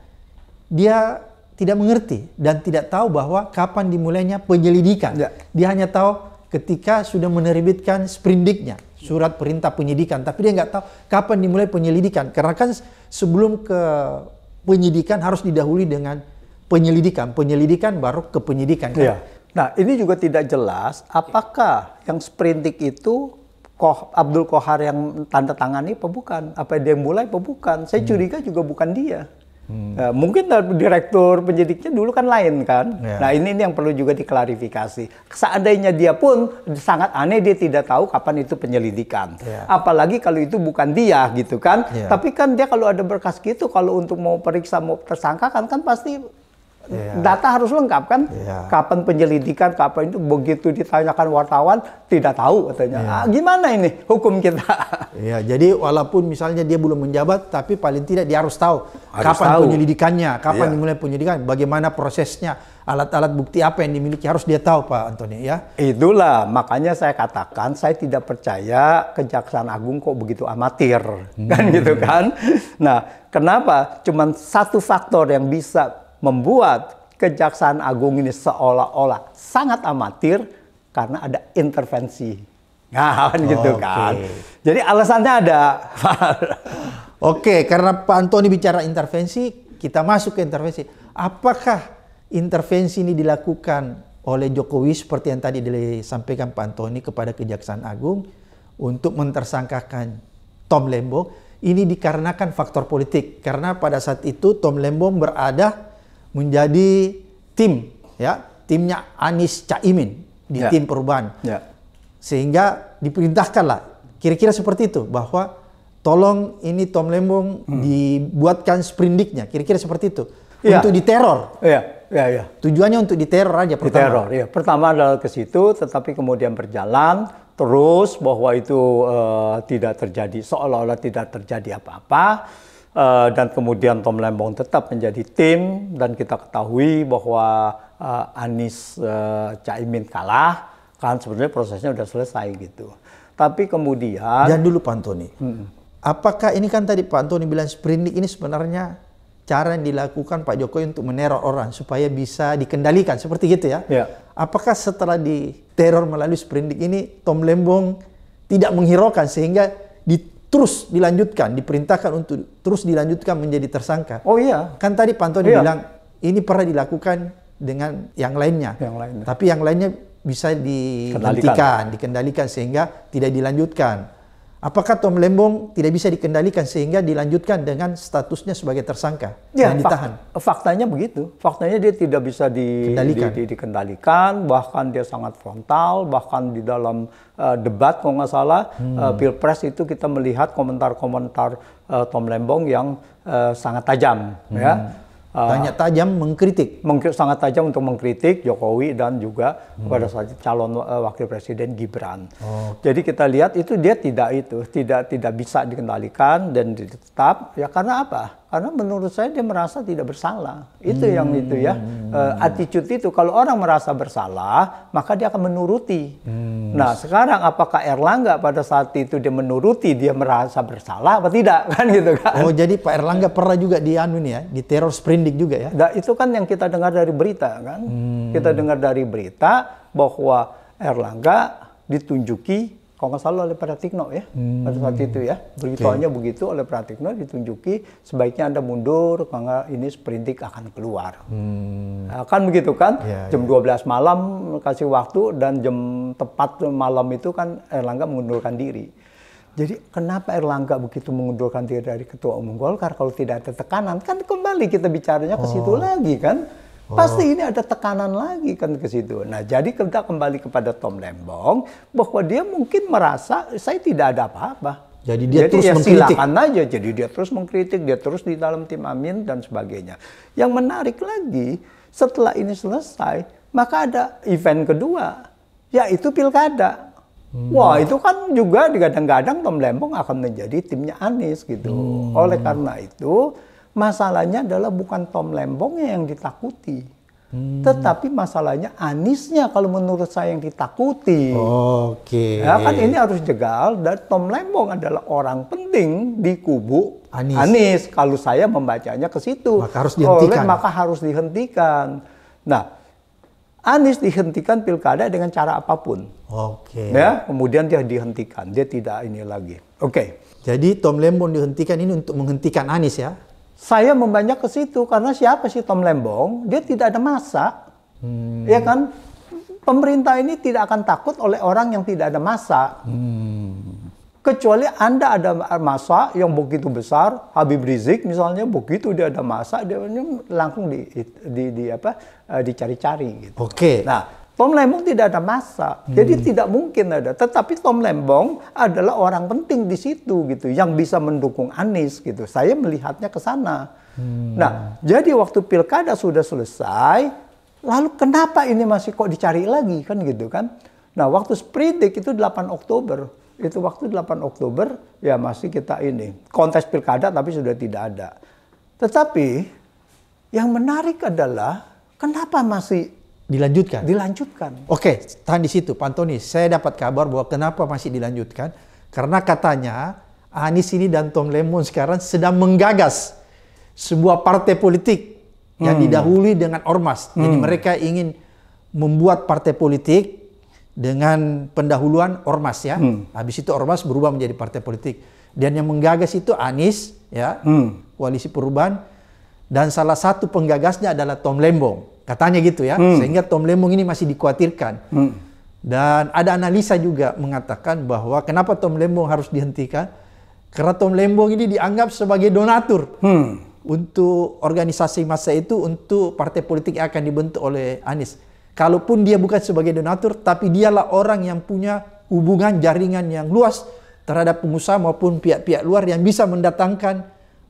dia tidak mengerti dan tidak tahu bahwa kapan dimulainya penyelidikan. Ya. Dia hanya tahu ketika sudah menerbitkan sprindiknya, surat perintah penyidikan, tapi dia nggak tahu kapan dimulai penyelidikan. Karena kan sebelum ke penyidikan harus didahului dengan penyelidikan, penyelidikan baru ke penyidikan. Kan? Ya. Nah, ini juga tidak jelas apakah yang sprindik itu Koh, Abdul Kohar yang tanda tangani apa bukan? Apa dia mulai apa bukan? Saya hmm. curiga hmm. juga bukan dia. Hmm. Uh, mungkin eh, direktur penyidiknya dulu kan lain kan. Yeah. Nah ini, ini yang perlu juga diklarifikasi. Seandainya dia pun sangat aneh dia tidak tahu kapan itu penyelidikan. Yeah. Apalagi kalau itu bukan dia gitu kan. Yeah. Tapi kan dia kalau ada berkas gitu kalau untuk mau periksa mau tersangka kan kan pasti Yeah. Data harus lengkap kan? Yeah. Kapan penyelidikan, kapan itu begitu ditanyakan wartawan tidak tahu katanya. Yeah. Ah, gimana ini hukum kita? Iya, yeah, jadi walaupun misalnya dia belum menjabat tapi paling tidak dia harus tahu harus kapan tahu. penyelidikannya, kapan yeah. dimulai penyelidikan, bagaimana prosesnya, alat-alat bukti apa yang dimiliki harus dia tahu Pak Antoni ya. Itulah makanya saya katakan saya tidak percaya Kejaksaan Agung kok begitu amatir. Kan hmm. Kan gitu kan? Nah, kenapa? Cuman satu faktor yang bisa membuat Kejaksaan Agung ini seolah-olah sangat amatir karena ada intervensi. Nah, kan gitu okay. kan. Jadi alasannya ada. Oke, okay, karena Pak Antoni bicara intervensi, kita masuk ke intervensi. Apakah intervensi ini dilakukan oleh Jokowi seperti yang tadi disampaikan Pak Antoni kepada Kejaksaan Agung untuk mentersangkakan Tom Lembong ini dikarenakan faktor politik karena pada saat itu Tom Lembong berada menjadi tim ya timnya Anies Caimin di ya. tim perubahan ya. sehingga diperintahkanlah kira-kira seperti itu bahwa tolong ini Tom Lembong hmm. dibuatkan sprindiknya kira-kira seperti itu ya. untuk diteror ya. Ya, ya. Tujuannya untuk diteror aja pertama. Diteror, ya. Pertama adalah ke situ, tetapi kemudian berjalan terus bahwa itu uh, tidak terjadi seolah-olah tidak terjadi apa-apa. Eh, dan kemudian Tom Lembong tetap menjadi tim dan kita ketahui bahwa uh, Anies uh, Caimin kalah kan sebenarnya prosesnya sudah selesai gitu. Tapi kemudian dan dulu Pak Antoni. Hmm. Apakah ini kan tadi Pak Antoni bilang sprindik ini sebenarnya cara yang dilakukan Pak Jokowi untuk meneror orang supaya bisa dikendalikan seperti gitu ya. ya. Apakah setelah diteror melalui sprindik ini Tom Lembong tidak menghiraukan sehingga di terus dilanjutkan, diperintahkan untuk terus dilanjutkan menjadi tersangka. Oh iya. Kan tadi Pantoni iya. bilang ini pernah dilakukan dengan yang lainnya. Yang lainnya. Tapi yang lainnya bisa dihentikan, dikendalikan sehingga tidak dilanjutkan. Apakah Tom Lembong tidak bisa dikendalikan sehingga dilanjutkan dengan statusnya sebagai tersangka ya, yang ditahan? faktanya begitu. Faktanya dia tidak bisa di, di, di, dikendalikan, bahkan dia sangat frontal, bahkan di dalam uh, debat kalau nggak salah eh, hmm. uh, pilpres itu kita melihat komentar-komentar uh, Tom Lembong yang uh, sangat tajam, ya. hmm. ya Ah, banyak tajam mengkritik. sangat tajam untuk mengkritik Jokowi dan juga hmm. pada saat calon eh, wakil presiden Gibran. Oh. Jadi kita lihat itu dia tidak itu tidak tidak bisa dikendalikan dan ditetap ya karena apa? karena menurut saya dia merasa tidak bersalah. Itu hmm. yang itu ya. Uh, attitude itu kalau orang merasa bersalah, maka dia akan menuruti. Hmm. Nah, sekarang apakah Erlangga pada saat itu dia menuruti, dia merasa bersalah atau tidak kan gitu kan. Oh, jadi Pak Erlangga pernah juga di anu nih ya, di teror sprindik juga ya. Nah, itu kan yang kita dengar dari berita kan. Hmm. Kita dengar dari berita bahwa Erlangga ditunjuki kalau nggak salah oleh Pratikno ya hmm. pada saat itu ya beritanya okay. begitu oleh Pratikno ditunjuki sebaiknya anda mundur karena ini seperindik akan keluar hmm. Nah, kan begitu kan yeah, ya. jam yeah. 12 malam kasih waktu dan jam tepat malam itu kan Erlangga mengundurkan diri jadi kenapa Erlangga begitu mengundurkan diri dari Ketua Umum Golkar kalau tidak ada tekanan kan kembali kita bicaranya ke situ oh. lagi kan Pasti oh. ini ada tekanan lagi kan ke situ. Nah, jadi kita kembali kepada Tom Lembong bahwa dia mungkin merasa saya tidak ada apa-apa. Jadi dia jadi terus ya mengkritik. Silakan aja. Jadi dia terus mengkritik, dia terus di dalam tim Amin dan sebagainya. Yang menarik lagi, setelah ini selesai, maka ada event kedua, yaitu pilkada. Hmm. Wah, itu kan juga digadang-gadang Tom Lembong akan menjadi timnya Anies gitu. Hmm. Oleh karena itu, Masalahnya adalah bukan Tom Lembongnya yang ditakuti. Hmm. Tetapi masalahnya Anisnya kalau menurut saya yang ditakuti. Oke. Okay. Ya kan ini harus jegal dan Tom Lembong adalah orang penting di kubu Anis. Anis. Kalau saya membacanya ke situ. Maka harus dihentikan. Oleh, maka harus dihentikan. Nah, Anies dihentikan pilkada dengan cara apapun. Oke. Okay. Ya, kemudian dia dihentikan. Dia tidak ini lagi. Oke. Okay. Jadi Tom Lembong dihentikan ini untuk menghentikan Anies ya? Saya membanyak ke situ karena siapa sih Tom Lembong? Dia tidak ada masa. Hmm. Ya kan? Pemerintah ini tidak akan takut oleh orang yang tidak ada masa. Hmm. Kecuali Anda ada masa yang begitu besar, Habib Rizik misalnya begitu dia ada masa dia langsung di, di, di apa eh, dicari-cari gitu. Oke. Okay. Nah, Tom Lembong tidak ada masa, hmm. jadi tidak mungkin ada. Tetapi Tom Lembong adalah orang penting di situ gitu, yang bisa mendukung Anies gitu. Saya melihatnya ke sana. Hmm. Nah, jadi waktu pilkada sudah selesai, lalu kenapa ini masih kok dicari lagi kan gitu kan? Nah, waktu spridik itu 8 Oktober, itu waktu 8 Oktober ya masih kita ini kontes pilkada tapi sudah tidak ada. Tetapi yang menarik adalah kenapa masih Dilanjutkan. Dilanjutkan. Oke, tahan di situ. Pak Antoni, saya dapat kabar bahwa kenapa masih dilanjutkan? Karena katanya Anies ini dan Tom Lemon sekarang sedang menggagas sebuah partai politik hmm. yang didahului dengan ormas. Hmm. Jadi mereka ingin membuat partai politik dengan pendahuluan ormas ya. Hmm. Habis itu ormas berubah menjadi partai politik. Dan yang menggagas itu Anies ya, hmm. koalisi perubahan dan salah satu penggagasnya adalah Tom Lembong. Katanya gitu ya. Hmm. Sehingga Tom Lemong ini masih dikhawatirkan. Hmm. Dan ada analisa juga mengatakan bahwa kenapa Tom Lemong harus dihentikan? Karena Tom Lembong ini dianggap sebagai donatur hmm. untuk organisasi masa itu untuk partai politik yang akan dibentuk oleh Anies. Kalaupun dia bukan sebagai donatur, tapi dialah orang yang punya hubungan jaringan yang luas terhadap pengusaha maupun pihak-pihak luar yang bisa mendatangkan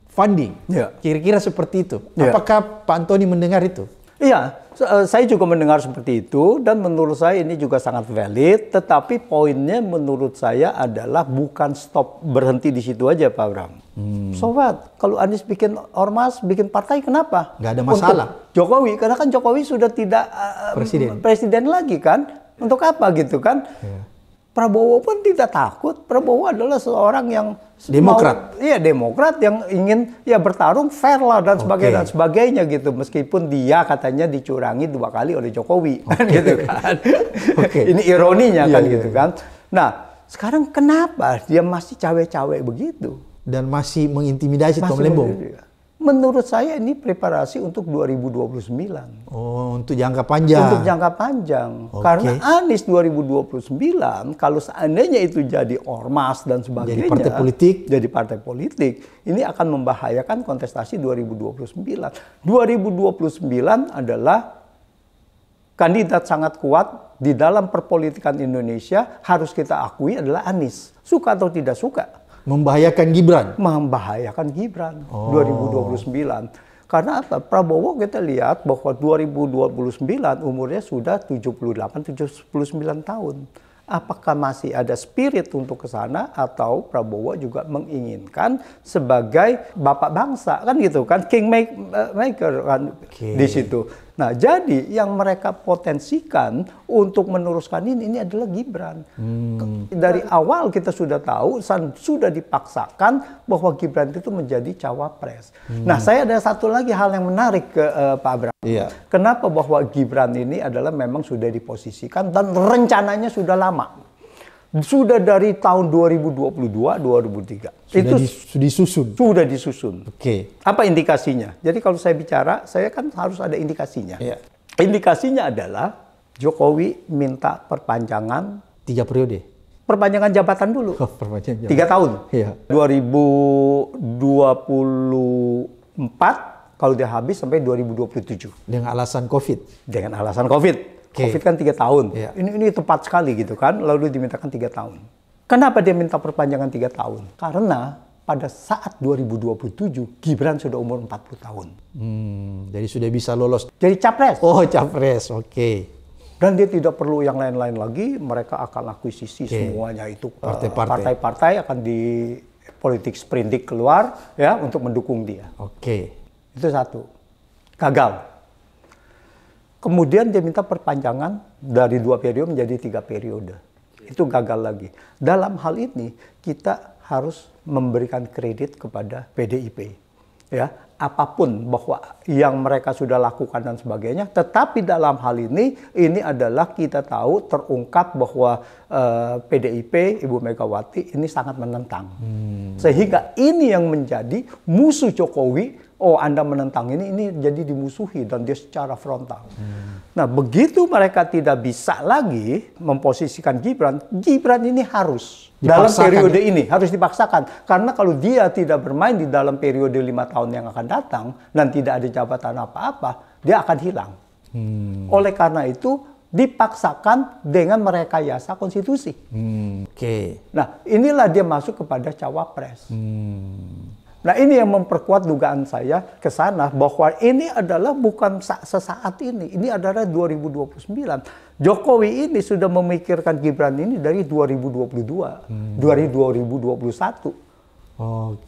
funding. Ya. Kira-kira yeah. seperti itu. Yeah. Apakah Pak Antoni mendengar itu? Iya, eh, saya juga mendengar seperti itu dan menurut saya ini juga sangat valid. Tetapi poinnya menurut saya adalah bukan stop berhenti di situ aja Pak Bram. Hmm. Sobat, kalau Anies bikin ormas, bikin partai kenapa? Gak ada masalah. Untuk Jokowi, karena kan Jokowi sudah tidak uh, presiden. presiden lagi kan. Untuk apa gitu kan? Yeah. Prabowo pun tidak takut. Prabowo adalah seorang yang Demokrat. iya Demokrat yang ingin ya bertarung fair lah dan okay. sebagainya dan sebagainya gitu. Meskipun dia katanya dicurangi dua kali oleh Jokowi okay. gitu kan. okay. Ini ironinya kan yeah, iya, gitu yeah. kan. Nah sekarang kenapa dia masih cawe-cawe begitu? Dan masih mengintimidasi masih Tom Lembong. Menurut saya ini preparasi untuk 2029. Oh, untuk jangka panjang. Untuk jangka panjang. Okay. Karena Anies 2029 kalau seandainya itu jadi ormas dan sebagainya. Jadi partai politik. Jadi partai politik. Ini akan membahayakan kontestasi 2029. 2029 adalah kandidat sangat kuat di dalam perpolitikan Indonesia harus kita akui adalah Anies. Suka atau tidak suka. Membahayakan Gibran? Membahayakan Gibran oh. 2029. Karena apa? Prabowo kita lihat bahwa 2029 umurnya sudah 78-79 tahun. Apakah masih ada spirit untuk ke sana atau Prabowo juga menginginkan sebagai bapak bangsa kan gitu kan kingmaker eh, kan okay. di situ. Nah, jadi yang mereka potensikan untuk meneruskan ini ini adalah Gibran. Hmm. Dari awal kita sudah tahu sudah dipaksakan bahwa Gibran itu menjadi cawapres. Hmm. Nah, saya ada satu lagi hal yang menarik ke uh, Pak Abraham. Iya. Kenapa bahwa Gibran ini adalah memang sudah diposisikan dan rencananya sudah lama sudah dari tahun 2022 2003 sudah itu disusun sudah disusun oke okay. apa indikasinya jadi kalau saya bicara saya kan harus ada indikasinya yeah. indikasinya adalah Jokowi minta perpanjangan tiga periode perpanjangan jabatan dulu oh, perpanjangan jabatan. tiga tahun yeah. 2024 kalau dia habis sampai 2027 dengan alasan covid dengan alasan covid Okay. Covid kan tiga tahun. Yeah. Ini ini tepat sekali gitu kan. Lalu dimintakan tiga tahun. Kenapa dia minta perpanjangan tiga tahun? Karena pada saat 2027 Gibran sudah umur 40 tahun. Hmm, jadi sudah bisa lolos. Jadi capres. Oh, capres. Oke. Okay. Dan dia tidak perlu yang lain-lain lagi, mereka akan akuisisi okay. semuanya itu partai-partai uh, akan di politik sprindik keluar ya untuk mendukung dia. Oke. Okay. Itu satu. Gagal. Kemudian dia minta perpanjangan dari dua periode menjadi tiga periode. Itu gagal lagi. Dalam hal ini kita harus memberikan kredit kepada PDIP. Ya, apapun bahwa yang mereka sudah lakukan dan sebagainya. Tetapi dalam hal ini, ini adalah kita tahu terungkap bahwa eh, PDIP Ibu Megawati ini sangat menentang. Hmm. Sehingga ini yang menjadi musuh Jokowi oh Anda menentang ini, ini jadi dimusuhi dan dia secara frontal. Hmm. Nah, begitu mereka tidak bisa lagi memposisikan Gibran, Gibran ini harus dipaksakan. dalam ya? periode ini harus dipaksakan karena kalau dia tidak bermain di dalam periode lima tahun yang akan datang dan tidak ada jabatan apa-apa, dia akan hilang. Hmm. Oleh karena itu dipaksakan dengan mereka merekayasa konstitusi. Hmm. Oke. Okay. Nah, inilah dia masuk kepada cawapres. Hmm. Nah ini yang memperkuat dugaan saya ke sana bahwa ini adalah bukan sesaat ini, ini adalah 2029. Jokowi ini sudah memikirkan Gibran ini dari 2022, hmm. dari 2021. Oke.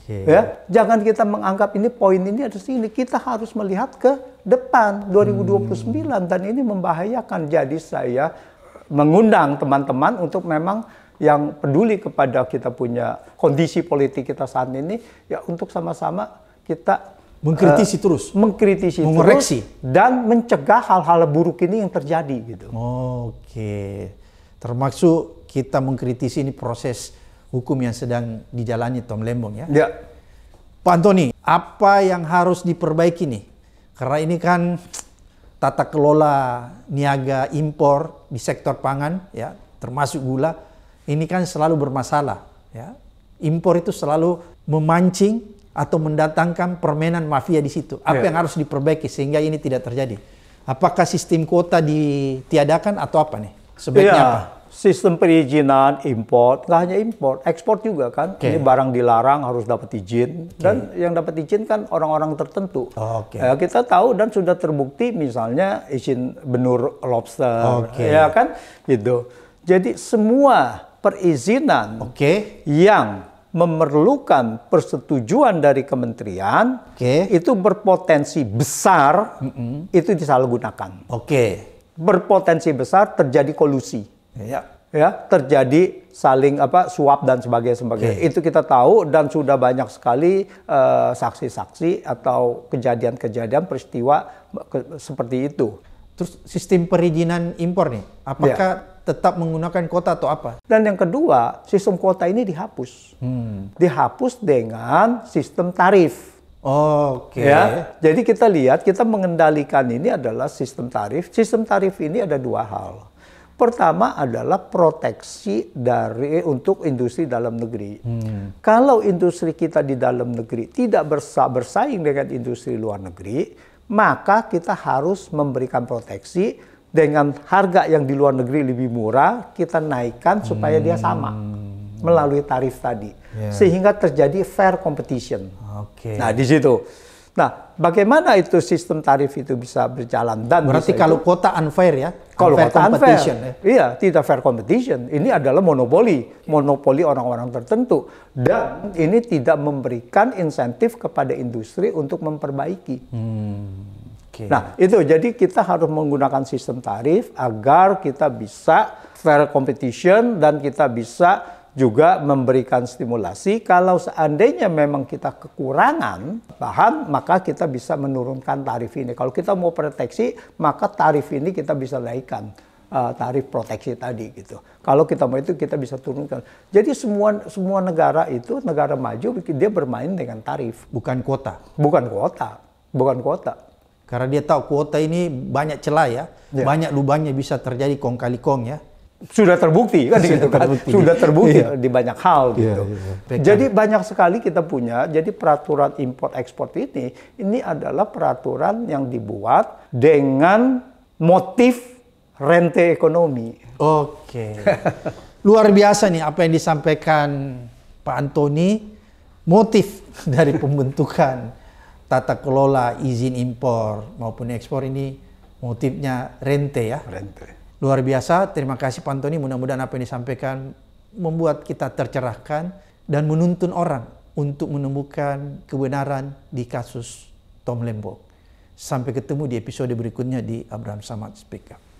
Okay. Ya, jangan kita menganggap ini poin ini ada sini. Kita harus melihat ke depan 2029 hmm. dan ini membahayakan. Jadi saya mengundang teman-teman untuk memang yang peduli kepada kita punya kondisi politik kita saat ini ya untuk sama-sama kita mengkritisi uh, terus, mengkritisi, mengoreksi terus, dan mencegah hal-hal buruk ini yang terjadi gitu. Oke, okay. termasuk kita mengkritisi ini proses hukum yang sedang dijalani Tom Lembong ya. Ya. Pak Antoni, apa yang harus diperbaiki nih? Karena ini kan tata kelola niaga impor di sektor pangan ya, termasuk gula ini kan selalu bermasalah. Ya. Impor itu selalu memancing atau mendatangkan permainan mafia di situ. Apa yeah. yang harus diperbaiki sehingga ini tidak terjadi? Apakah sistem kuota ditiadakan atau apa nih? Sebaiknya yeah. apa? Sistem perizinan impor, nggak hanya impor, ekspor juga kan. Okay. Ini barang dilarang harus dapat izin okay. dan yang dapat izin kan orang-orang tertentu. okay. Ya, eh, kita tahu dan sudah terbukti misalnya izin benur lobster, okay. ya kan, gitu. Jadi semua perizinan okay. yang memerlukan persetujuan dari kementerian okay. itu berpotensi besar mm -mm. itu disalahgunakan. Oke. Okay. Berpotensi besar terjadi kolusi. Ya. Ya, terjadi saling apa suap dan sebagainya sebagainya. Okay. Itu kita tahu dan sudah banyak sekali eh, saksi-saksi uh, atau kejadian-kejadian peristiwa ke seperti itu. Terus sistem perizinan impor nih, apakah yeah tetap menggunakan kuota atau apa? Dan yang kedua, sistem kuota ini dihapus. Hmm. Dihapus dengan sistem tarif. Oke. Okay. Ya, jadi kita lihat, kita mengendalikan ini adalah sistem tarif. Sistem tarif ini ada dua hal. Pertama adalah proteksi dari eh, untuk industri dalam negeri. Hmm. Kalau industri kita di dalam negeri tidak bersa bersaing dengan industri luar negeri, maka kita harus memberikan proteksi dengan harga yang di luar negeri lebih murah, kita naikkan supaya dia hmm. sama melalui tarif tadi. Yeah. Sehingga terjadi fair competition. Okay. Nah, di situ. Nah, bagaimana itu sistem tarif itu bisa berjalan dan berarti kalau itu, kota unfair ya? Kalau unfair kota competition, unfair, ya? iya tidak fair competition. Ini adalah monopoli, monopoli orang-orang tertentu dan ini tidak memberikan insentif kepada industri untuk memperbaiki. Hmm. Okay. Nah, itu jadi kita harus menggunakan sistem tarif agar kita bisa fair competition dan kita bisa juga memberikan stimulasi kalau seandainya memang kita kekurangan bahan maka kita bisa menurunkan tarif ini. Kalau kita mau proteksi maka tarif ini kita bisa naikkan uh, tarif proteksi tadi gitu. Kalau kita mau itu kita bisa turunkan. Jadi semua semua negara itu negara maju dia bermain dengan tarif. Bukan kuota. Bukan kuota. Bukan kuota karena dia tahu kuota ini banyak celah ya, ya. banyak lubangnya bisa terjadi kong kali kong ya. Sudah terbukti kan sudah gitu kan? terbukti, sudah terbukti ya. di banyak hal iya, gitu. ya, iya. iya. Jadi banyak sekali kita punya. Jadi peraturan import ekspor ini ini adalah peraturan yang dibuat dengan motif rente ekonomi. Oke. Okay. Luar biasa nih apa yang disampaikan Pak Antoni motif dari pembentukan tata kelola izin impor maupun ekspor ini motifnya rente ya. Rente. Luar biasa, terima kasih Pak Antoni. Mudah-mudahan apa yang disampaikan membuat kita tercerahkan dan menuntun orang untuk menemukan kebenaran di kasus Tom Lembo Sampai ketemu di episode berikutnya di Abraham Samad Speak Up.